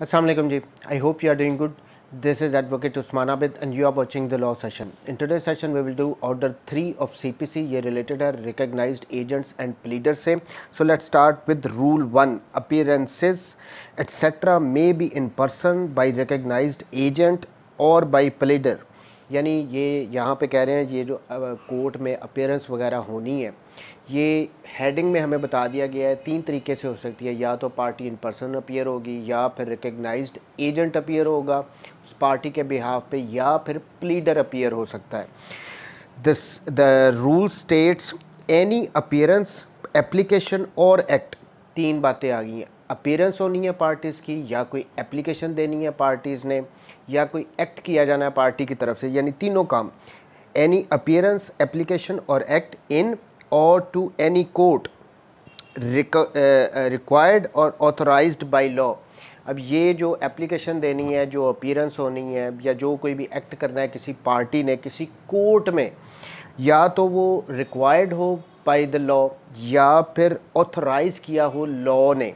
Assalamualaikum ji. I hope you are doing good. This is Advocate Usman Abid and you are watching the law session. In today's session we will do order 3 of CPC. ये related है recognized agents and pleaders से. So let's start with rule 1. Appearances etc. may be in person by recognized agent or by pleader. यानी ये यहाँ पे कह रहे हैं ये जो कोर्ट में अपेयरेंस वगैरह होनी है ये हेडिंग में हमें बता दिया गया है तीन तरीके से हो सकती है या तो पार्टी इन पर्सन अपीयर होगी या फिर रिकग्नाइज्ड एजेंट अपीयर होगा उस पार्टी के बिहाफ पे या फिर प्लीडर अपीयर हो सकता है this the rule states any appearance application or act तीन बातें आ गई हैं अपीयरेंस होनी है पार्टीज़ की या कोई एप्लीकेशन देनी है पार्टीज़ ने या कोई एक्ट किया जाना है पार्टी की तरफ से यानी तीनों काम any appearance application or act in or to any court uh, uh, required or authorized by law अब ये जो एप्लीकेशन देनी है जो अपीयरेंस होनी है या जो कोई भी एक्ट करना है किसी पार्टी ने किसी कोर्ट में या तो वो रिक्वायर्ड हो बाय द लॉ या फिर ऑथराइज किया हो लॉ ने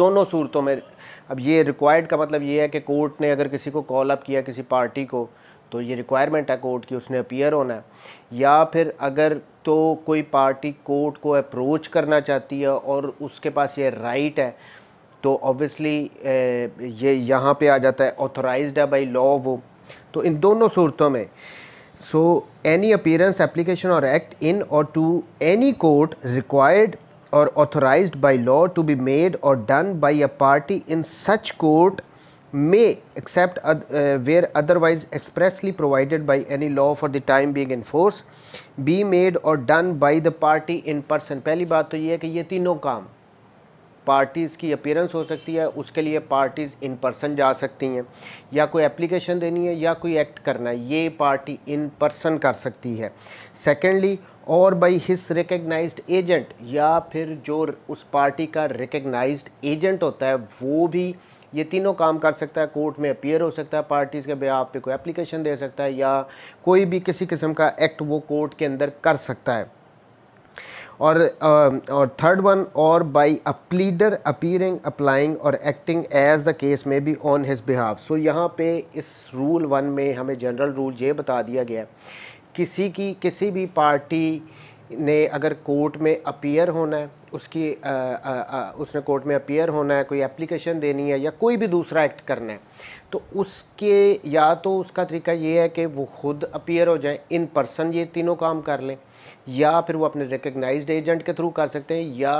दोनों सूरतों में अब ये रिक्वायर्ड का मतलब ये है कि कोर्ट ने अगर किसी को कॉल अप किया किसी पार्टी को तो ये रिक्वायरमेंट है कोर्ट की उसने अपीयर होना है या फिर अगर तो कोई पार्टी कोर्ट को अप्रोच करना चाहती है और उसके पास ये राइट है तो ऑब्वियसली ये यहाँ पे आ जाता है ऑथोराइज है बाई लॉ वो तो इन दोनों सूरतों में so any appearance application or act in or to any court required or authorised by law to be made or done by a party in such court may except uh, uh, where otherwise expressly provided by any law for the time being in force be made or done by the party in person पहली बात तो ये है कि ये तीनों काम parties की अपीयरेंस हो सकती है उसके लिए पार्टीज़ इन पर्सन जा सकती हैं या कोई एप्लीकेशन देनी है या कोई एक्ट करना है ये पार्टी इन पर्सन कर सकती है सेकेंडली और बाई हिस रिकगनाइज एजेंट या फिर जो उस पार्टी का रिकगनाइज एजेंट होता है वो भी ये तीनों काम कर सकता है कोर्ट में अपियर हो सकता है पार्टीज़ के आप पे कोई एप्लीकेशन दे सकता है या कोई भी किसी किस्म का एक्ट वो कोर्ट के अंदर कर सकता है और और third one or by a pleader appearing applying or acting as the case may be on his behalf so यहाँ पे इस रूल वन में हमें जनरल रूल ये बता दिया गया किसी की किसी भी पार्टी ने अगर कोर्ट में अपीयर होना है उसकी आ, आ, आ, उसने कोर्ट में अपीयर होना है कोई एप्लीकेशन देनी है या कोई भी दूसरा एक्ट करना है तो उसके या तो उसका तरीका ये है कि वो खुद अपीयर हो जाए इन पर्सन ये तीनों काम कर लें या फिर वो अपने रिकगनाइज एजेंट के थ्रू कर सकते हैं या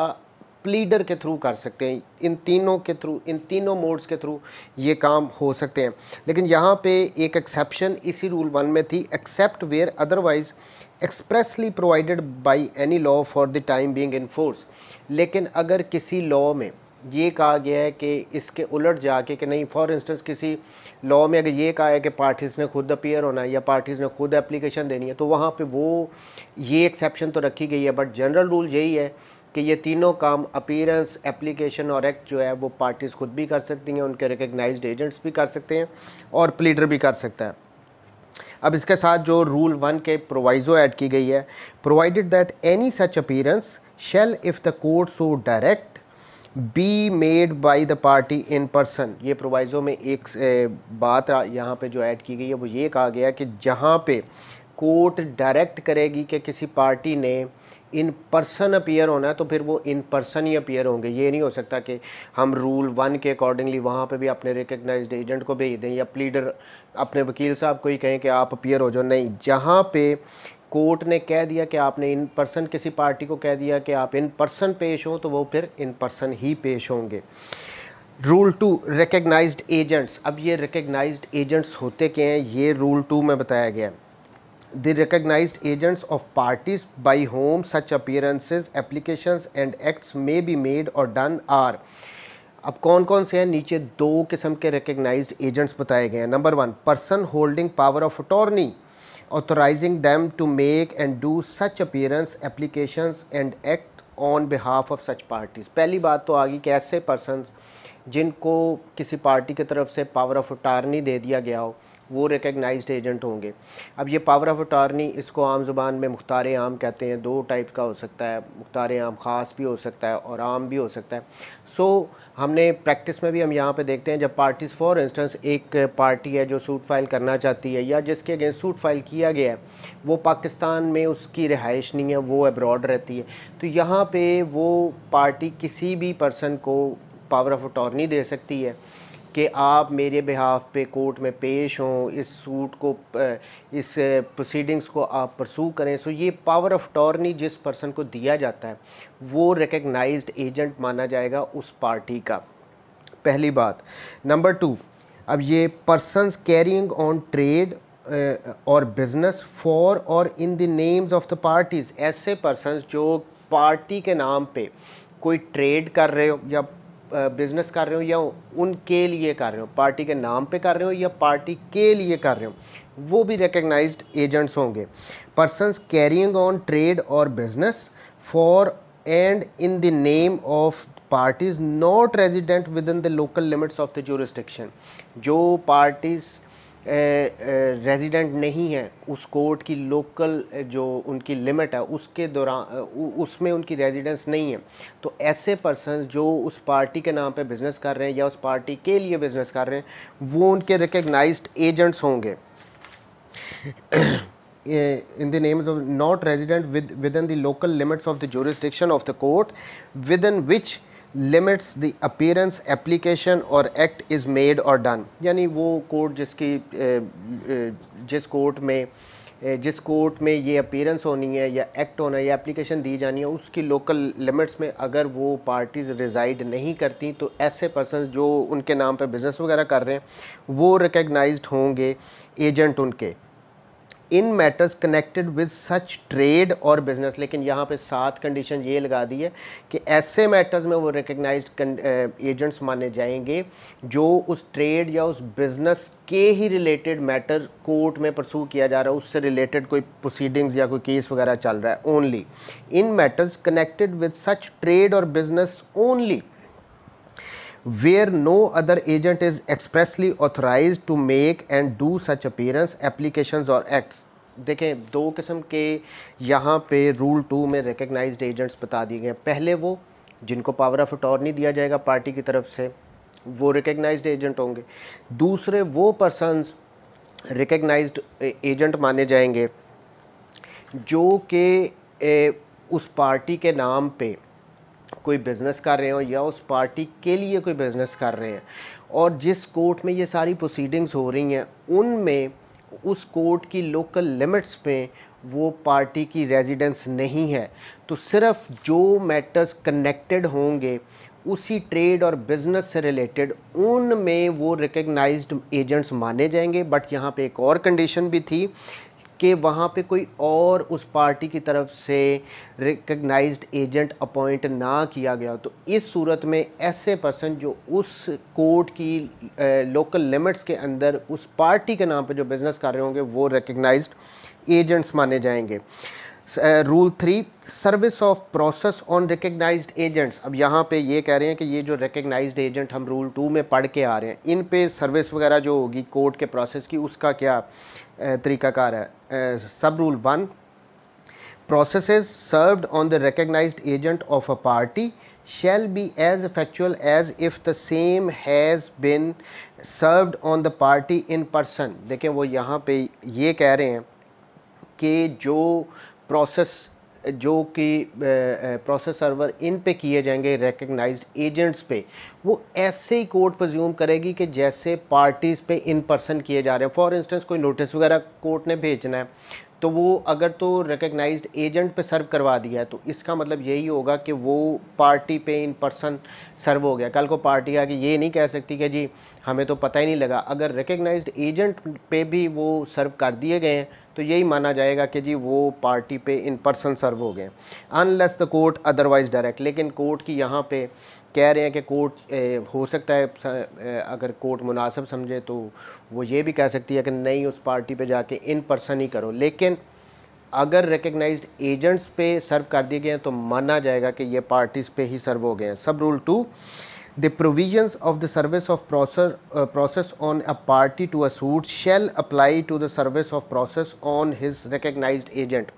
प्लीडर के थ्रू कर सकते हैं इन तीनों के थ्रू इन तीनों मोड्स के थ्रू ये काम हो सकते हैं लेकिन यहाँ पे एक एक्सेप्शन इसी रूल वन में थी except where otherwise expressly provided by any law for the time being in force लेकिन अगर किसी लॉ में ये कहा गया है कि इसके उलट जाके कि नहीं फॉर इंस्टेंस किसी लॉ में अगर ये कहा है कि पार्टीज़ ने खुद अपीयर होना है या पार्टीज़ ने खुद एप्लीकेशन देनी है तो वहाँ पे वो ये एक्सेप्शन तो रखी गई है बट जनरल रूल यही है कि ये तीनों काम अपीरेंस एप्लीकेशन और एक्ट जो है वो पार्टीज़ खुद भी कर सकती हैं उनके रिकगनाइज एजेंट्स भी कर सकते हैं और प्लीडर भी कर सकता है अब इसके साथ जो रूल वन के प्रोवाइजो ऐड की गई है provided that any such appearance shall if the court so direct be made by the party in person ये प्रोवाइजो में एक बात यहाँ पे जो ऐड की गई है वो ये कहा गया कि जहाँ पे कोर्ट डायरेक्ट करेगी कि किसी पार्टी ने इन पर्सन अपीयर होना है तो फिर वो इन पर्सन ही अपियर होंगे ये नहीं हो सकता कि हम रूल वन के अकॉर्डिंगली वहाँ पे भी अपने रिकग्नाइज एजेंट को भेज दें या प्लीडर अपने वकील साहब को ही कहें कि आप अपियर हो जाओ नहीं जहाँ पे कोर्ट ने कह दिया कि आपने इन पर्सन किसी पार्टी को कह दिया कि आप इन पर्सन पेश हों तो वो फिर इन पर्सन ही पेश होंगे रूल टू रिकगनाइज एजेंट्स अब ये रिकगनाइज एजेंट्स होते क्या हैं ये रूल टू में बताया गया है the recognized agents of parties by whom such appearances applications and acts may be made or done are अब कौन कौन से हैं नीचे दो किस्म के रिकग्नाइज्ड एजेंट्स बताए गए हैं number one person holding power of attorney authorising them to make and do such appearances applications and act on behalf of such parties पहली बात तो आ गई कि ऐसे पर्सन जिनको किसी पार्टी की तरफ से पावर ऑफ अटारनी दे दिया गया हो वो रिकगनाइज एजेंट होंगे अब ये पावर ऑफ अटारनी इसको आम ज़ुबान में मुख्तार आम कहते हैं दो टाइप का हो सकता है मुख्तार आम ख़ास भी हो सकता है और आम भी हो सकता है सो so, हमने प्रैक्टिस में भी हम यहाँ पे देखते हैं जब पार्टीज़ फॉर इंस्टेंस एक पार्टी है जो सूट फाइल करना चाहती है या जिसके अगेंस्ट सूट फाइल किया गया है वो पाकिस्तान में उसकी रिहाइश नहीं है वो अब्रॉड रहती है तो यहाँ पर वो पार्टी किसी भी पर्सन को पावर ऑफ अटॉर्नी दे सकती है कि आप मेरे बिहाफ पे कोर्ट में पेश हों इस सूट को इस प्रोसीडिंग्स को आप परसू करें सो ये पावर ऑफ टॉर्नी जिस पर्सन को दिया जाता है वो रिकगनाइज एजेंट माना जाएगा उस पार्टी का पहली बात नंबर टू अब ये persons carrying on trade or business for or in the names of the parties ऐसे पर्सनस जो पार्टी के नाम पे कोई ट्रेड कर रहे हो या बिज़नेस कर रहे हो या उनके लिए कर रहे हो पार्टी के नाम पे कर रहे हो या पार्टी के लिए कर रहे हो वो भी रिकग्नाइज्ड एजेंट्स होंगे persons carrying on trade or business for and in the name of parties not resident within the local limits of the jurisdiction जो पार्टीज़ रेजिडेंट नहीं है उस कोर्ट की लोकल जो उनकी लिमिट है उसके दौरान उसमें उनकी रेजिडेंस नहीं है तो ऐसे पर्सन जो उस पार्टी के नाम पे बिज़नेस कर रहे हैं या उस पार्टी के लिए बिज़नेस कर रहे हैं वो उनके रिकगनाइज एजेंट्स होंगे names of not resident with within the local limits of the jurisdiction of the court within which limits the appearance application or act is made or done यानी वो court जिसकी जिस court में जिस court में ये appearance होनी है या एक्ट होना है या एप्लीकेशन दी जानी है उसकी लोकल लिमिट्स में अगर वो पार्टीज़ रिजाइड नहीं करती तो ऐसे पर्सन जो उनके नाम पे बिज़नेस वगैरह कर रहे हैं वो रिकगनाइज होंगे एजेंट उनके in matters connected with such trade or business लेकिन यहाँ पे सात कंडीशन ये लगा दी है कि ऐसे मैटर्स में वो रिकग्नाइज एजेंट्स माने जाएंगे जो उस ट्रेड या उस बिज़नेस के ही रिलेटेड मैटर कोर्ट में परसू किया जा रहा है उससे रिलेटेड कोई प्रोसीडिंग्स या कोई केस वगैरह चल रहा है only in matters connected with such trade or business only where no other agent is expressly authorized to make and do such appearance applications or acts देखें दो किस्म के यहाँ पे रूल टू में रिकगनाइज्ड एजेंट्स बता दिए गए पहले वो जिनको पावर ऑफ अटॉर्नी दिया जाएगा पार्टी की तरफ से वो रिकग्नाइज्ड एजेंट होंगे दूसरे वो पर्सनस रिकगनाइज्ड एजेंट माने जाएंगे जो कि उस पार्टी के नाम पे कोई बिज़नेस कर रहे हो या उस पार्टी के लिए कोई बिज़नेस कर रहे हैं और जिस कोर्ट में ये सारी प्रोसीडिंग्स हो रही हैं उनमें उस कोर्ट की लोकल लिमिट्स में वो पार्टी की रेजिडेंस नहीं है तो सिर्फ जो मैटर्स कनेक्टेड होंगे उसी ट्रेड और बिज़नेस से रिलेटेड उन में वो रिकग्नाइज्ड एजेंट्स माने जाएंगे बट यहाँ पे एक और कंडीशन भी थी कि वहाँ पे कोई और उस पार्टी की तरफ से रिकगनाइज एजेंट अपॉइंट ना किया गया तो इस सूरत में ऐसे पर्सन जो उस कोर्ट की लोकल लिमिट्स के अंदर उस पार्टी के नाम पे जो बिज़नेस कर रहे होंगे वो रिकगनाइज एजेंट्स माने जाएंगे rule three service of process on recognize agents अब यहाँ पे ये कह रहे हैं कि ये जो रिकग्नाइज्ड एजेंट हम रूल टू में पढ़ के आ रहे हैं इन पे सर्विस वगैरह जो होगी कोर्ट के प्रोसेस की उसका क्या तरीकाकार है sub rule one process served on the recognized agent of a party shall be as factual as if the same has been served on the party in person देखें वो यहाँ पे ये कह रहे हैं कि जो प्रोसेस जो कि प्रोसेस सर्वर इन पे किए जाएंगे रिकग्नाइज्ड एजेंट्स पे वो ऐसे ही कोर्ट प्रज्यूम करेगी कि जैसे पार्टीज़ पे इन पर्सन किए जा रहे हैं फॉर इंस्टेंस कोई नोटिस वगैरह कोर्ट ने भेजना है तो वो अगर तो रिकग्नाइज्ड एजेंट पे सर्व करवा दिया है तो इसका मतलब यही होगा कि वो पार्टी पे इन पर्सन सर्व हो गया कल को पार्टी आके ये नहीं कह सकती कि जी हमें तो पता ही नहीं लगा अगर रिकग्नाइज्ड एजेंट पे भी वो सर्व कर दिए गए हैं तो यही माना जाएगा कि जी वो पार्टी पे इन पर्सन सर्व हो गए unless the court otherwise direct लेकिन कोर्ट की यहाँ पे कह रहे हैं कि कोर्ट हो सकता है अगर कोर्ट मुनासिब समझे तो वो ये भी कह सकती है कि नहीं उस पार्टी पे जाके इन पर्सन ही करो लेकिन अगर रिकगनाइज एजेंट्स पे सर्व कर दिए गए हैं तो माना जाएगा कि ये पार्टीज़ पे ही सर्व हो गए हैं sub rule two the provisions of the service of process, uh, process on a party to a suit shall apply to the service of process on his recognized agent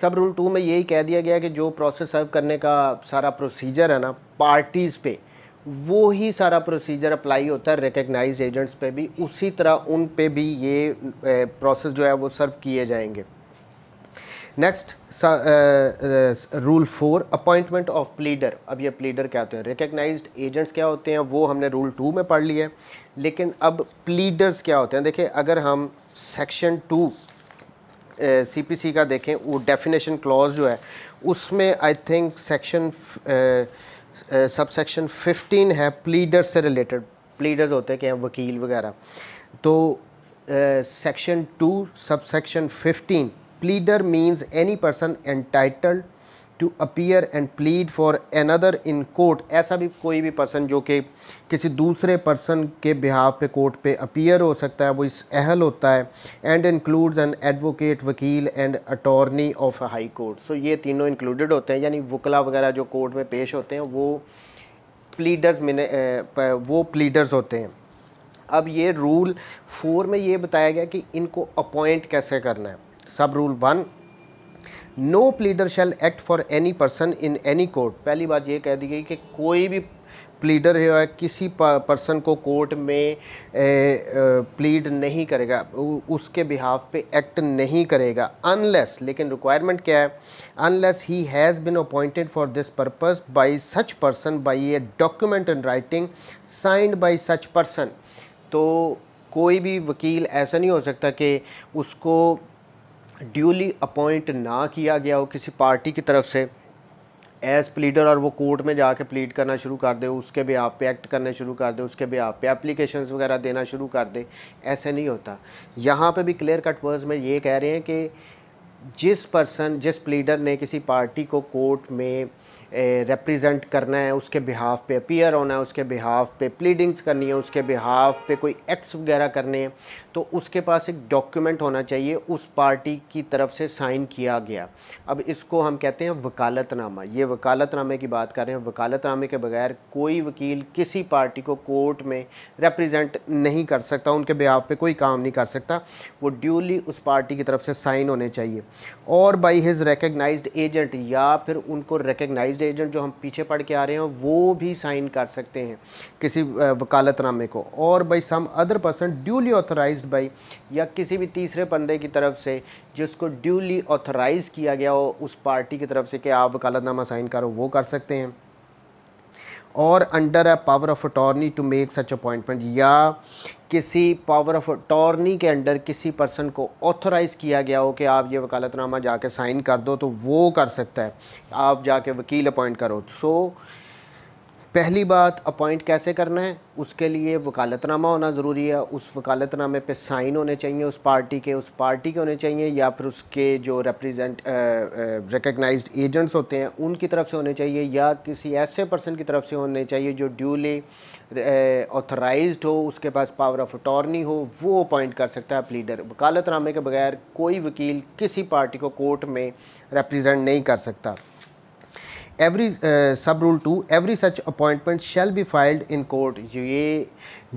sub rule two में यही कह दिया गया कि जो process सर्व करने का सारा प्रोसीजर है ना पार्टीज़ पे वो ही सारा प्रोसीजर अप्लाई होता है रिकगनाइज एजेंट्स पे भी उसी तरह उन पे भी ये प्रोसेस जो है वो सर्व किए जाएंगे next rule four appointment of pleader अब ये प्लीडर क्या होते हैं रिकग्नाइज्ड एजेंट्स क्या होते हैं वो हमने रूल टू में पढ़ लिया है लेकिन अब प्लीडर्स क्या होते हैं देखिए अगर हम सेक्शन टू सी का देखें वो डेफिनेशन क्लॉज जो है उसमें I think section sub section fifteen है प्लीडर से रिलेटेड प्लीडर्स होते हैं कि वकील वगैरह तो section two sub section fifteen pleader means any person entitled to appear and plead for another in court ऐसा भी कोई भी पर्सन जो कि किसी दूसरे पर्सन के बिहाफ पे कोर्ट पे अपीयर हो सकता है वो इस अहल होता है एंड इंक्लूड्स एन एडवोकेट वकील and attorney of high court so ये तीनों इंक्लूडेड होते हैं यानी वकला वगैरह जो कोर्ट में पेश होते हैं वो प्लीडर्स मिने वो प्लीडर्स होते हैं अब ये रूल फोर में ये बताया गया कि इनको अपॉइंट कैसे करना है sub rule one no pleader shall act for any person in any court पहली बात ये कह दी गई कि कोई भी प्लीडर है किसी पर्सन को कोर्ट में ए, ए, प्लीड नहीं करेगा उसके बिहाफ पे एक्ट नहीं करेगा अनलेस लेकिन रिक्वायरमेंट क्या है unless he has been appointed for this purpose by such person by a document in writing signed by such person तो कोई भी वकील ऐसा नहीं हो सकता कि उसको ड्यूली अपॉइंट ना किया गया हो किसी पार्टी की तरफ से एज प्लीडर और वो कोर्ट में जाके प्लीड करना शुरू कर दे उसके भी आप पे एक्ट करने शुरू कर दे उसके भी आप पे एप्लीकेशन वगैरह देना शुरू कर दे ऐसे नहीं होता यहाँ पे भी क्लियर कट वर्ड्स में ये कह रहे हैं कि जिस पर्सन जिस प्लीडर ने किसी पार्टी को कोर्ट में रिप्रेजेंट करना है उसके बिहाफ पे अपीयर होना है उसके बिहाफ पे प्लीडिंग्स करनी है उसके बिहाफ पे कोई एक्ट्स वगैरह करने हैं तो उसके पास एक डॉक्यूमेंट होना चाहिए उस पार्टी की तरफ से साइन किया गया अब इसको हम कहते हैं वकालतनामा ये वकालतनामे की बात कर रहे हैं वकालतनामे के बगैर कोई वकील किसी पार्टी को कोर्ट में रिप्रेजेंट नहीं कर सकता उनके ब्याह पे कोई काम नहीं कर सकता वो ड्यूली उस पार्टी की तरफ से साइन होने चाहिए और बाई हिज़ रिकगनाइज एजेंट या फिर उनको रिकगनाइज एजेंट जो हम पीछे पढ़ के आ रहे हैं वो भी साइन कर सकते हैं किसी वकालतनामे को और by some other person duly authorize authorized by या किसी भी तीसरे बंदे की तरफ से जिसको ड्यूली ऑथराइज किया गया हो उस पार्टी की तरफ से कि आप वकालतनामा साइन करो वो कर सकते हैं और under a power of attorney to make such appointment या किसी पावर ऑफ अटॉर्नी के अंडर किसी पर्सन को ऑथोराइज़ किया गया हो कि आप ये वकालतनामा जाके साइन कर दो तो वो कर सकता है आप जाके वकील अपॉइंट करो सो so, पहली बात अपॉइंट कैसे करना है उसके लिए वकालतनामा होना ज़रूरी है उस वकालतनामे पे साइन होने चाहिए उस पार्टी के उस पार्टी के होने चाहिए या फिर उसके जो रिप्रेजेंट रिकगनाइज एजेंट्स होते हैं उनकी तरफ से होने चाहिए या किसी ऐसे पर्सन की तरफ से होने चाहिए जो ड्यूली ऑथराइज हो उसके पास पावर ऑफ अटॉर्नी हो वो अपॉइंट कर सकता है लीडर वकालतनामे के बगैर कोई वकील किसी पार्टी को कोर्ट में रिप्रजेंट नहीं कर सकता every uh, sub rule 2 every such appointment shall be filed in court ये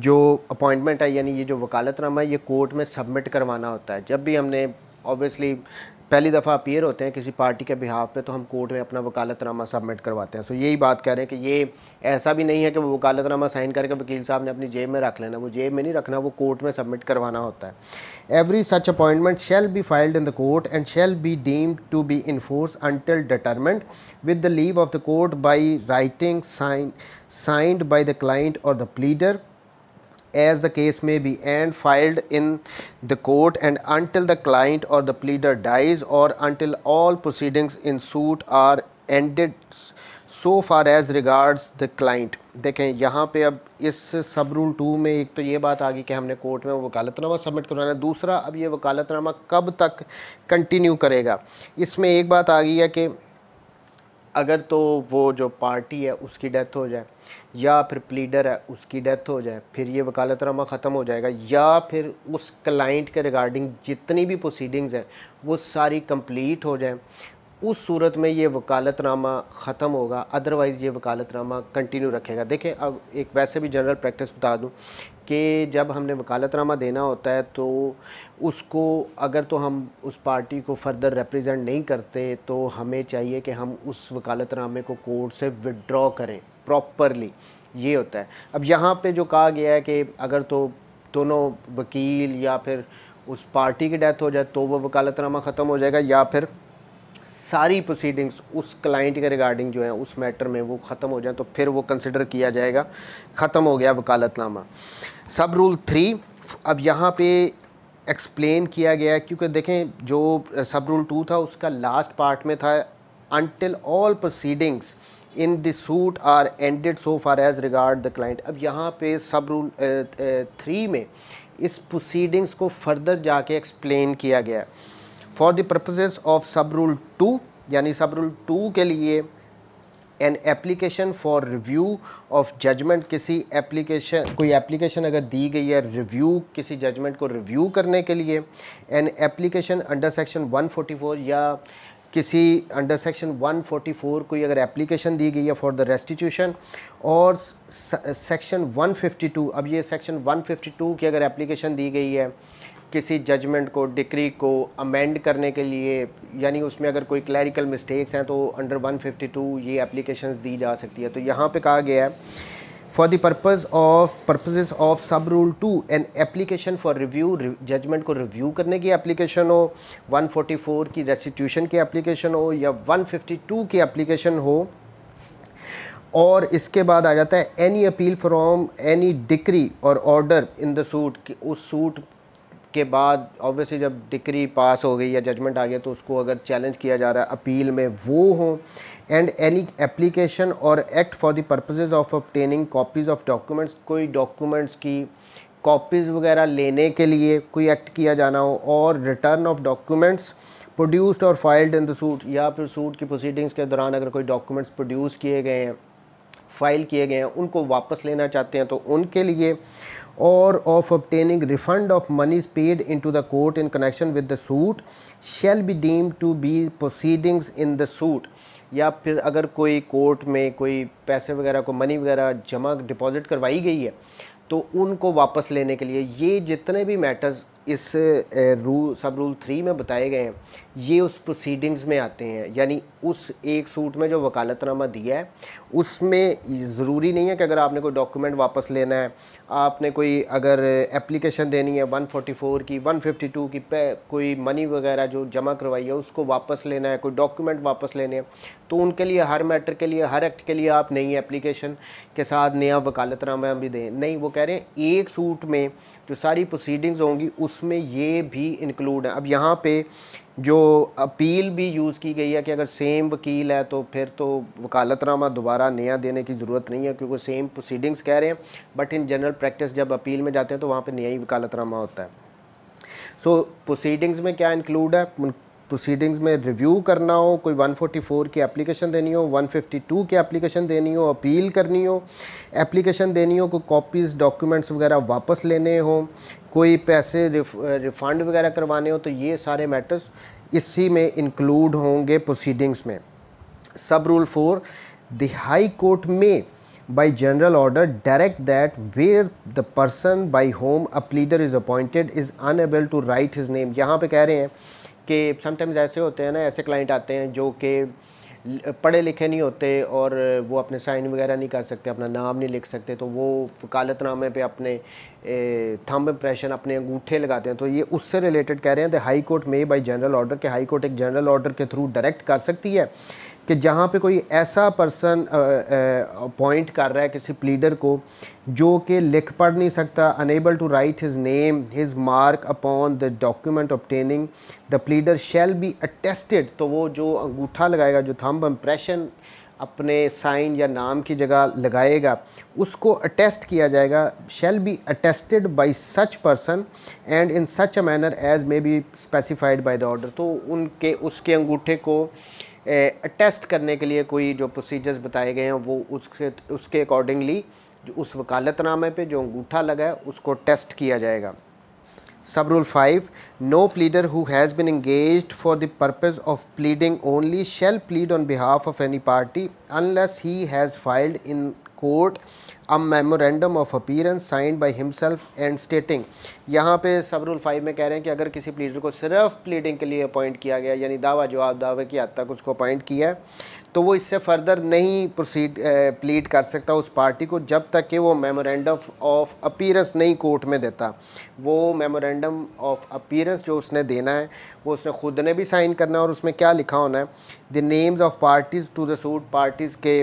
जो appointment है यानी ये जो वकालतनामा है ये कोर्ट में सबमिट करवाना होता है जब भी हमने ऑब्वियसली पहली दफ़ा अपीयर होते हैं किसी पार्टी के बिहाफ पे तो हम कोर्ट में अपना वकालतनामा सबमिट करवाते हैं सो यही बात कह रहे हैं कि ये ऐसा भी नहीं है कि वो वकालतनामा साइन करके वकील साहब ने अपनी जेब में रख लेना वो जेब में नहीं रखना वो कोर्ट में सबमिट करवाना होता है every such appointment shall be filed in the court and shall be deemed to be in force until determined with the leave of the court by writing sign by the client or the pleader as the case may be and filed in the court and until the client or the pleader dies or until all proceedings in suit are ended so far as regards the client देखें यहाँ पे अब इस सब rule two में एक तो ये बात आ गई कि हमने कोर्ट में वकालतनामा सबमिट करवाना है दूसरा अब ये वकालतनामा कब तक कंटिन्यू करेगा इसमें एक बात आ गई है कि अगर तो वो जो पार्टी है उसकी डेथ हो जाए या फिर प्लीडर है उसकी डेथ हो जाए फिर ये वकालत ख़त्म हो जाएगा या फिर उस क्लाइंट के रिगार्डिंग जितनी भी प्रोसीडिंग्स हैं वो सारी कंप्लीट हो जाए उस सूरत में ये वकालतनामा ख़त्म होगा अदरवाइज़ ये वकालतनामा कंटिन्यू रखेगा देखें अब एक वैसे भी जनरल प्रैक्टिस बता दूं कि जब हमने वकालतनामा देना होता है तो उसको अगर तो हम उस पार्टी को फर्दर रिप्रेजेंट नहीं करते तो हमें चाहिए कि हम उस वकालतनामे को कोर्ट से विड्रॉ करें प्रॉपरली ये होता है अब यहाँ पर जो कहा गया है कि अगर तो दोनों वकील या फिर उस पार्टी की डेथ हो जाए तो वह वकालतनामा ख़त्म हो जाएगा या फिर सारी प्रोसीडिंग्स उस क्लाइंट के रिगार्डिंग जो है उस मैटर में वो ख़त्म हो जाए तो फिर वो कंसिडर किया जाएगा ख़त्म हो गया वकालतनामा सब रूल थ्री अब यहाँ पे एक्सप्लेन किया गया क्योंकि देखें जो सब रूल टू था उसका लास्ट पार्ट में था until all proceedings in the suit are ended so far as regard the client अब यहाँ पे सब रूल थ्री में इस प्रोसीडिंग्स को फर्दर जाके एक्सप्लेन किया गया है for the purposes of sub rule two यानी सब रूल टू के लिए an application for review of judgment किसी एप्लीकेशन कोई एप्लीकेशन अगर दी गई है रिव्यू किसी जजमेंट को रिव्यू करने के लिए एन एप्लीकेशन अंडर सेक्शन 144 या किसी अंडर सेक्शन 144 कोई अगर एप्लीकेशन दी गई है for the restitution or section 152 अब ये सेक्शन 152 की अगर एप्लीकेशन दी गई है किसी जजमेंट को डिक्री को अमेंड करने के लिए यानी उसमें अगर कोई क्लैरिकल मिस्टेक्स हैं तो अंडर 152 ये एप्लीकेशन दी जा सकती है तो यहाँ पे कहा गया है for the purpose of purposes of sub rule two an application for review judgment को रिव्यू करने की एप्लीकेशन हो 144 की रेस्टिट्यूशन की एप्लीकेशन हो या 152 की एप्लीकेशन हो और इसके बाद आ जाता है any appeal from any decree or order in the suit कि उस सूट के बाद ऑब्वियसली जब डिक्री पास हो गई या जजमेंट आ गया तो उसको अगर चैलेंज किया जा रहा है अपील में वो हो and any application or act for the purposes of obtaining copies of documents कोई डॉक्यूमेंट्स की कॉपीज़ वगैरह लेने के लिए कोई एक्ट किया जाना हो और return of documents produced or filed in the suit या फिर सूट की प्रोसीडिंग्स के दौरान अगर कोई डॉक्यूमेंट्स प्रोड्यूस किए गए हैं फाइल किए गए हैं उनको वापस लेना चाहते हैं तो उनके लिए or of obtaining refund of monies paid into the court in connection with the suit shall be deemed to be proceedings in the suit या फिर अगर कोई कोर्ट में कोई पैसे वगैरह को मनी वगैरह जमा डिपॉजिट करवाई गई है तो उनको वापस लेने के लिए ये जितने भी मैटर्स इस रूल सब रूल थ्री में बताए गए हैं ये उस प्रोसीडिंग्स में आते हैं यानी उस एक सूट में जो वकालतनामा दिया है उसमें ज़रूरी नहीं है कि अगर आपने कोई डॉक्यूमेंट वापस लेना है आपने कोई अगर एप्लीकेशन देनी है 144 की 152 की कोई मनी वगैरह जो जमा करवाई है उसको वापस लेना है कोई डॉक्यूमेंट वापस लेने हैं तो उनके लिए हर मैटर के लिए हर एक्ट के लिए आप नई एप्लीकेशन के साथ नया वकालतनामा भी दें नहीं वो कह रहे हैं एक सूट में जो सारी प्रोसीडिंग्स होंगी उस उसमें ये भी इंक्लूड है अब यहाँ पे जो अपील भी यूज़ की गई है कि अगर सेम वकील है तो फिर तो वकालतनामा दोबारा नया देने की ज़रूरत नहीं है क्योंकि सेम प्रोसीडिंग्स कह रहे हैं बट इन जनरल प्रैक्टिस जब अपील में जाते हैं तो वहाँ पर नया ही वकालतनामा होता है सो so, प्रोसीडिंग्स में क्या इंक्लूड है प्रोसीडिंग्स में रिव्यू करना हो कोई 144 की एप्लीकेशन देनी हो 152 की एप्लीकेशन देनी हो अपील करनी हो एप्लीकेशन देनी हो कोई कॉपीज़ डॉक्यूमेंट्स वगैरह वापस लेने हो कोई पैसे रिफ़ंड वगैरह करवाने हो तो ये सारे मैटर्स इसी में इंक्लूड होंगे प्रोसीडिंग्स में sub rule four the high court में by general order direct that where the person by whom a pleader is appointed is unable to write his name यहाँ पर कह रहे हैं कि समटाइम्स ऐसे होते हैं ना ऐसे क्लाइंट आते हैं जो कि पढ़े लिखे नहीं होते और वो अपने साइन वगैरह नहीं कर सकते अपना नाम नहीं लिख सकते तो वो वकालतनामे पे अपने थंब इम्प्रेशन अपने अंगूठे लगाते हैं तो ये उससे रिलेटेड कह रहे हैं the high court may by general order के हाई कोर्ट एक जनरल ऑर्डर के थ्रू डायरेक्ट कर सकती है कि जहाँ पे कोई ऐसा पर्सन अपॉइंट कर रहा है किसी प्लीडर को जो कि लिख पढ़ नहीं सकता unable to write his name his mark upon the document obtaining the pleader shall be attested तो वो जो अंगूठा लगाएगा जो थम्ब इम्प्रेशन अपने साइन या नाम की जगह लगाएगा उसको अटेस्ट किया जाएगा shall be attested by such person and in such a manner as may be specified by the order तो उनके उसके अंगूठे को टेस्ट करने के लिए कोई जो प्रोसीजर्स बताए गए हैं वो उसके उसके अकॉर्डिंगली उस वकालतनामे पे जो अंगूठा लगा है उसको टेस्ट किया जाएगा sub rule five no pleader who has been engage for the purpose of pleading only shall plead on behalf of any party unless he has filed in court a memorandum of appearance signed by himself and stating यहाँ पे सबरूल five में कह रहे हैं कि अगर किसी pleader को सिर्फ प्लीडिंग के लिए अपॉइंट किया गया यानी दावा जवाब दावे की हद तक उसको अपॉइंट किया है तो वो इससे फर्दर नहीं प्रोसीड प्लीड कर सकता उस पार्टी को जब तक कि वो मेमोरेंडम ऑफ अपीरेंस नहीं कोर्ट में देता वो मेमोरेंडम ऑफ अपीरेंस जो उसने देना है वो उसने ख़ुद ने भी साइन करना है और उसमें क्या लिखा होना है the names of parties to the suit parties के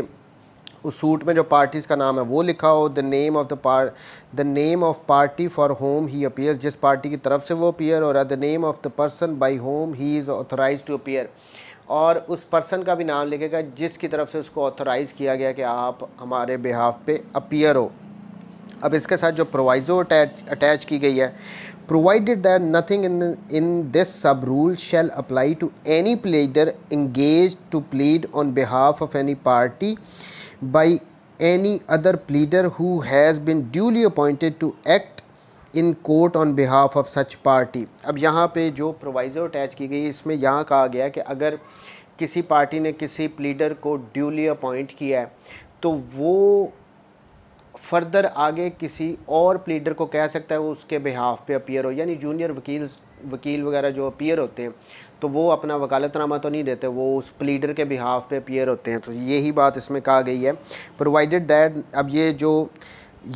उस सूट में जो पार्टीज़ का नाम है वो लिखा हो the name of the par the name of party for whom he appears जिस पार्टी की तरफ से वो अपीयर हो रहा है the name of the person by whom he is authorize to appear और उस पर्सन का भी नाम लिखेगा जिसकी तरफ से उसको ऑथोराइज़ किया गया कि आप हमारे बिहाफ पे अपीयर हो अब इसके साथ जो प्रोवाइज़ो अटैच अटैच की गई है provided that nothing in in this sub rule shall apply to any pleader engage to plead on behalf of any party by any other pleader who has been duly appointed to act in court on behalf of such party अब यहाँ पर जो प्रोवाइजर attach की गई इसमें यहाँ कहा गया कि अगर किसी पार्टी ने किसी प्लीडर को ड्यूली अपॉइंट किया है तो वो फर्दर आगे किसी और प्लीडर को कह सकता है वो उसके बिहाफ पे अपीयर हो यानी जूनियर वकील वकील वगैरह जो अपीयर होते हैं तो वो अपना वकालतनामा तो नहीं देते वो उस प्लीडर के बिहाफ पे अपियर होते हैं तो यही बात इसमें कहा गई है प्रोवाइडेड दैट अब ये जो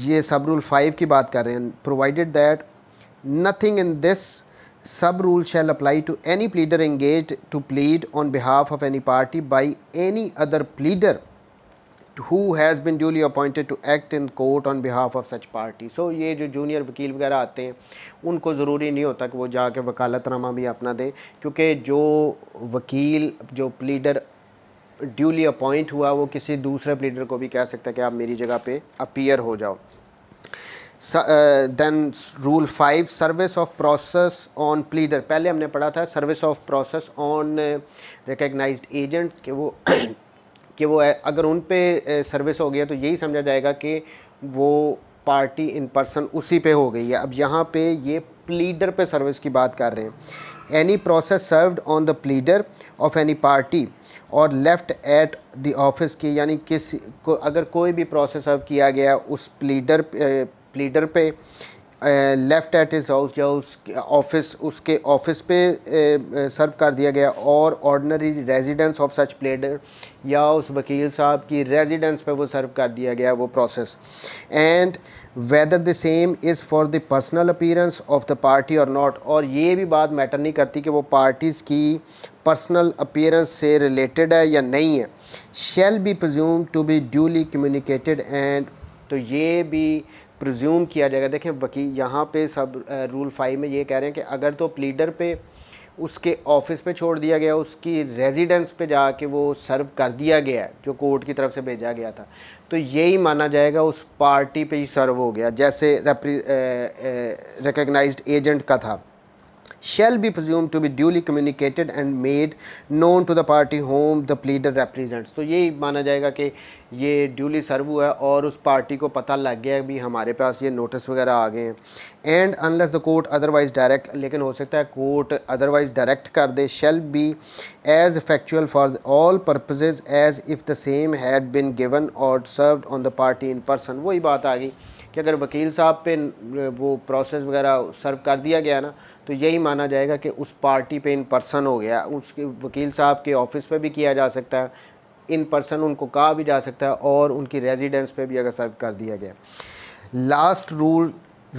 ये सब रूल फाइव की बात कर रहे हैं provided that nothing in this sub rule shall apply to any pleader engage to plead on behalf of any party by any other pleader who has been duly appointed to act in court on behalf of such party so ये जो junior वकील वगैरह आते हैं उनको ज़रूरी नहीं होता कि वो जाके वकालतनामा भी अपना दें क्योंकि जो वकील जो प्लीडर ड्यूली अपॉइंट हुआ वो किसी दूसरे प्लीडर को भी कह सकता है कि आप मेरी जगह पर अपीयर हो जाओ then rule five service of process on pleader पहले हमने पढ़ा था service of process on recognize agent कि वो कि वो अगर उन पे सर्विस हो गया तो यही समझा जाएगा कि वो पार्टी इन पर्सन उसी पे हो गई है अब यहाँ पे ये प्लीडर पे सर्विस की बात कर रहे हैं any process served on the pleader of any party or left at the office की यानी किस को अगर कोई भी प्रोसेस सर्व किया गया उस प्लीडर प्लीडर पे लेफ़्ट एट इज़ हाउस या ऑफिस उसके ऑफिस पे सर्व कर दिया गया or ordinary residence of such pleader या उस वकील साहब की रेजिडेंस पे वो सर्व कर दिया गया वो process and whether the same is for the personal appearance of the party or not और ये भी बात मैटर नहीं करती कि वो पार्टीज़ की पर्सनल अपीरेंस से रिलेटेड है या नहीं है shall be presume to be duly communicated and तो ये भी प्रज्यूम किया जाएगा देखें वकील यहाँ पे सब रूल फाइव में ये कह रहे हैं कि अगर तो प्लीडर पे उसके ऑफिस पे छोड़ दिया गया उसकी रेजिडेंस पे जाके वो सर्व कर दिया गया जो कोर्ट की तरफ से भेजा गया था तो यही माना जाएगा उस पार्टी पे ही सर्व हो गया जैसे रिकगनाइज एजेंट का था shall be presumed to be duly communicated and made known to the party whom the pleader represents तो ये माना जाएगा कि ये duly serve हुआ है और उस पार्टी को पता लग गया भी हमारे पास ये notice वगैरह आ गए हैं and unless the court otherwise direct लेकिन हो सकता है court otherwise direct कर दे shall be as factual for all purposes as if the same had been given or served on the party in person वही बात आ गई कि अगर वकील साहब पे वो प्रोसेस वगैरह सर्व कर दिया गया ना तो यही माना जाएगा कि उस पार्टी पे इन पर्सन हो गया उसके वकील साहब के ऑफिस पे भी किया जा सकता है इन पर्सन उनको कहा भी जा सकता है और उनकी रेजिडेंस पे भी अगर सर्व कर दिया गया last rule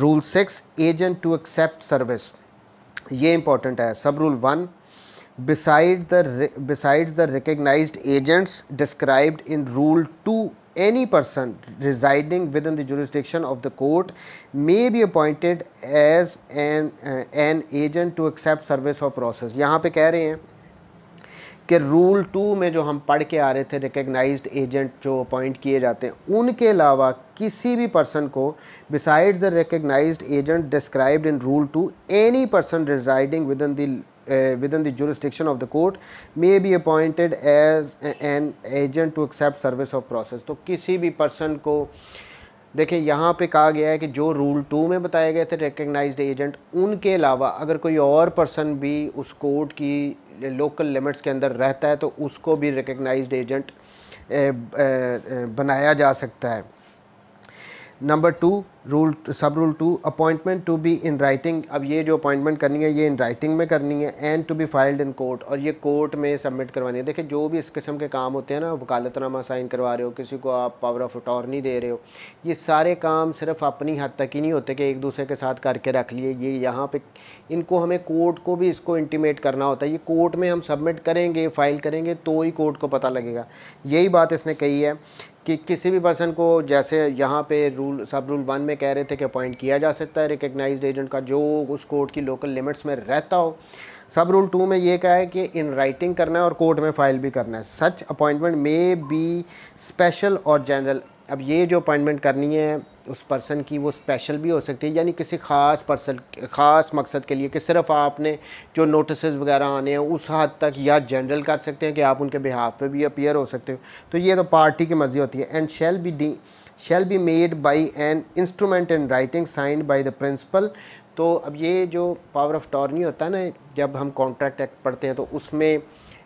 rule six agent to accept service ये इंपॉर्टेंट है sub rule one beside the besides the recognized agents described in rule two any person residing within the jurisdiction of the court may be appointed as an uh, an agent to accept service of process यहाँ पे कह रहे हैं कि rule two में जो हम पढ़ के आ रहे थे रिकगनाइज्ड एजेंट जो अपॉइंट किए जाते हैं उनके अलावा किसी भी पर्सन को besides the recognized agent described in rule two any person residing within the uh, within the jurisdiction of the court may be appointed as an agent to accept service of process तो किसी भी person को देखिए यहाँ पे कहा गया है कि जो रूल टू में बताए गए थे रिकगनाइज्ड एजेंट उनके अलावा अगर कोई और पर्सन भी उस कोर्ट की लोकल लिमिट्स के अंदर रहता है तो उसको भी recognized agent uh, uh, uh, बनाया जा सकता है number two rule sub rule two appointment to be in writing अब ये जो अपॉइंटमेंट करनी है ये इन राइटिंग में करनी है and to be filed in court और ये कोर्ट में सबमिट करवानी है देखिए जो भी इस किस्म के काम होते हैं ना वकालतनामा साइन करवा रहे हो किसी को आप पावर ऑफ अटॉर्नी दे रहे हो ये सारे काम सिर्फ अपनी हद तक ही नहीं होते कि एक दूसरे के साथ करके रख लिए ये यहाँ पर इनको हमें कोर्ट को भी इसको इंटीमेट करना होता है ये कोर्ट में हम सबमिट करेंगे फाइल करेंगे तो ही कोर्ट को पता लगेगा यही बात इसने कही है कि किसी भी पर्सन को जैसे यहाँ पे रूल सब रूल वन में कह रहे थे कि अपॉइंट किया जा सकता है रिकगनाइज एजेंट का जो उस कोर्ट की लोकल लिमिट्स में रहता हो सब रूल टू में ये कहा है कि इन राइटिंग करना है और कोर्ट में फाइल भी करना है such appointment may be special or general अब ये जो अपॉइंटमेंट करनी है उस पर्सन की वो स्पेशल भी हो सकती है यानी किसी ख़ास पर्सन ख़ास मकसद के लिए कि सिर्फ आपने जो नोटिस वगैरह आने हैं उस हद तक या जनरल कर सकते हैं कि आप उनके बिहाफ पे भी अपीयर हो सकते हो तो ये तो पार्टी की मर्जी होती है and shall be the shall be made by an instrument in writing signed by the principal तो अब ये जो पावर ऑफ टॉर्नी होता है ना जब हम कॉन्ट्रैक्ट एक्ट पढ़ते हैं तो उसमें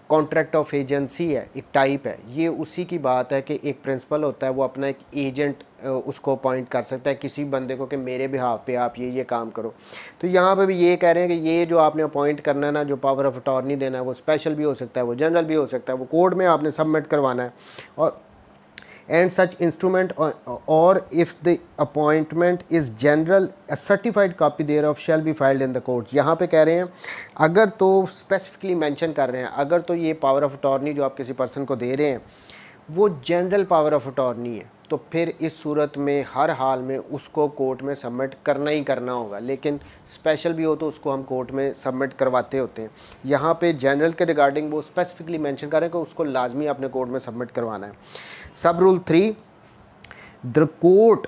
कॉन्ट्रैक्ट ऑफ एजेंसी है एक टाइप है ये उसी की बात है कि एक प्रिंसिपल होता है वो अपना एक एजेंट उसको अपॉइंट कर सकता है किसी बंदे को कि मेरे बिहाफ पे आप ये ये काम करो तो यहाँ पे भी ये कह रहे हैं कि ये जो आपने अपॉइंट करना है ना जो पावर ऑफ अटॉर्नी देना है वो स्पेशल भी हो सकता है वो जनरल भी हो सकता है वो कोर्ट में आपने सबमिट करवाना है और and such instrument or if the appointment is general certified copy thereof shall be filed in the court यहाँ पे कह रहे हैं अगर तो स्पेसिफिकली मेंशन कर रहे हैं अगर तो ये पावर ऑफ अटॉर्नी जो आप किसी पर्सन को दे रहे हैं वो जनरल पावर ऑफ अटॉर्नी है तो फिर इस सूरत में हर हाल में उसको कोर्ट में सबमिट करना ही करना होगा लेकिन स्पेशल भी हो तो उसको हम कोर्ट में सबमिट करवाते होते हैं यहाँ पे जनरल के रिगार्डिंग वो स्पेसिफिकली मेंशन कर रहे हैं कि उसको लाजमी अपने कोर्ट में सबमिट करवाना है sub rule three the court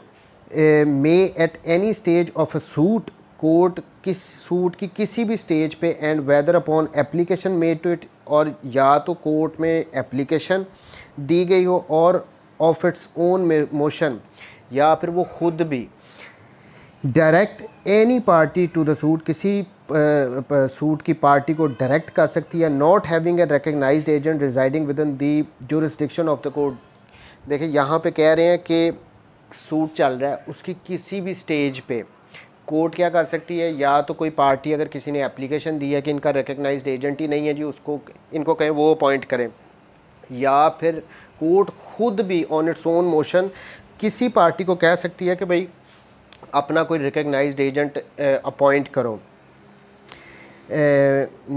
may at any stage of a suit court किस सूट की किसी भी स्टेज पे and whether upon application made to it or या तो कोर्ट में एप्लीकेशन दी गई हो और ऑफ इट्स ओन मोशन या फिर वो खुद भी direct any party to the suit किसी सूट की पार्टी को डायरेक्ट कर सकती है not having a recognize agent residing within the jurisdiction of the court देखिए यहाँ पे कह रहे हैं कि सूट चल रहा है उसकी किसी भी स्टेज पे कोर्ट क्या कर सकती है या तो कोई पार्टी अगर किसी ने एप्लीकेशन दी है कि इनका रिकग्नाइज एजेंट ही नहीं है जी उसको इनको कहें वो अपॉइंट करें या फिर कोर्ट खुद भी ऑन इट्स ओन मोशन किसी पार्टी को कह सकती है कि भाई अपना कोई रिकगनाइज एजेंट अपॉइंट करो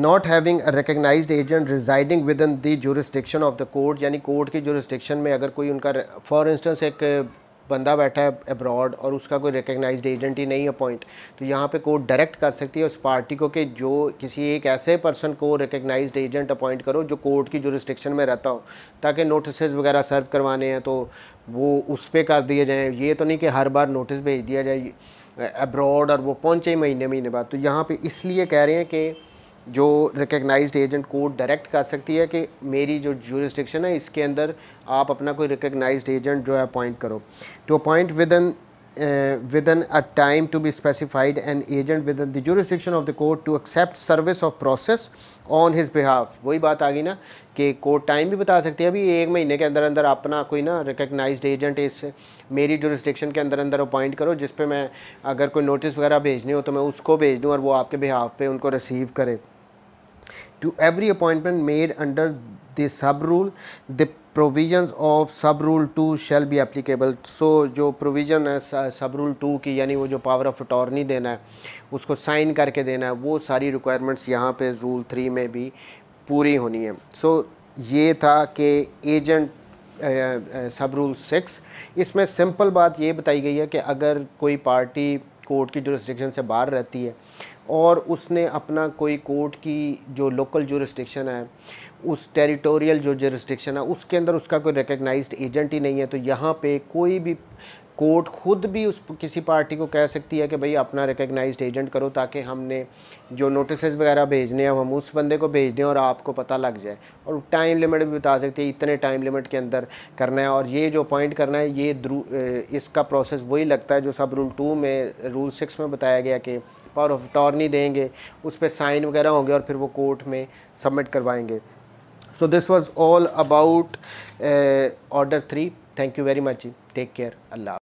not having recognize agent residing within the jurisdiction of the court यानी कोर्ट की जोरिस्टिक्शन में अगर कोई उनका फॉर इंस्टेंस एक बंदा बैठा है अब्रॉड और उसका कोई रिकगनाइज एजेंट ही नहीं अपॉइंट तो यहाँ पे कोर्ट डायरेक्ट कर सकती है उस पार्टी को कि जो किसी एक ऐसे पर्सन को रिकगनाइज एजेंट अपॉइंट करो जो कोर्ट की जोरिस्टिक्शन में रहता हो ताकि नोटिस वगैरह सर्व करवाने हैं तो वो उस पर कर दिए जाएँ ये तो नहीं कि हर बार नोटिस भेज दिया जाए अब्रॉड और वो पहुँचे महीने महीने बाद तो यहाँ पर इसलिए कह रहे हैं कि जो रिकगनाइज एजेंट कोर्ट डायरेक्ट कर सकती है कि मेरी जो जूरिस्डिक्शन है इसके अंदर आप अपना कोई रिकगनाइज एजेंट जो है अपॉइंट करो to appoint within within a time to be specified an agent within the jurisdiction of the court to accept service of process on his behalf वही बात आ गई ना कि court time भी बता सकती है अभी एक महीने के अंदर अंदर अपना कोई ना रिकगनाइज एजेंट इस मेरी जोरिस्टिक्शन के अंदर अंदर अपॉइंट करो जिस पे मैं अगर कोई नोटिस वगैरह भेजनी हो तो मैं उसको भेज दूँ और वो आपके बिहाफ पे उनको रिसीव करे to every appointment made under the sub rule the provisions of sub rule two shall be applicable so जो प्रोविज़न है सब रूल टू की यानी वो जो पावर ऑफ अटॉर्नी देना है उसको साइन करके देना है वो सारी रिक्वायरमेंट्स यहाँ पर रूल थ्री में भी पूरी होनी है सो so, ये था कि एजेंट सब रूल सिक्स इसमें सिंपल बात ये बताई गई है कि अगर कोई पार्टी कोर्ट की जो रिस्ट्रिक्शन से बाहर रहती है और उसने अपना कोई कोर्ट की जो लोकल जोरिस्टिक्शन है उस टेरिटोरियल जो जोरिस्टिक्शन है उसके अंदर उसका कोई रिकगनाइज एजेंट ही नहीं है तो यहाँ पे कोई भी कोर्ट खुद भी उस किसी पार्टी को कह सकती है कि भाई अपना रिकग्नाइज्ड एजेंट करो ताकि हमने जो नोटिस वगैरह भेजने हैं हम उस बंदे को भेज दें और आपको पता लग जाए और टाइम लिमिट भी बता सकती है इतने टाइम लिमिट के अंदर करना है और ये जो अपॉइंट करना है ये इसका प्रोसेस वही लगता है जो सब रूल टू में रूल सिक्स में बताया गया कि पावर ऑफ अटॉर्नी देंगे उस पर साइन वगैरह होंगे और फिर वो कोर्ट में सबमिट करवाएंगे so this was all about order three thank you very much जी टेक केयर अल्लाह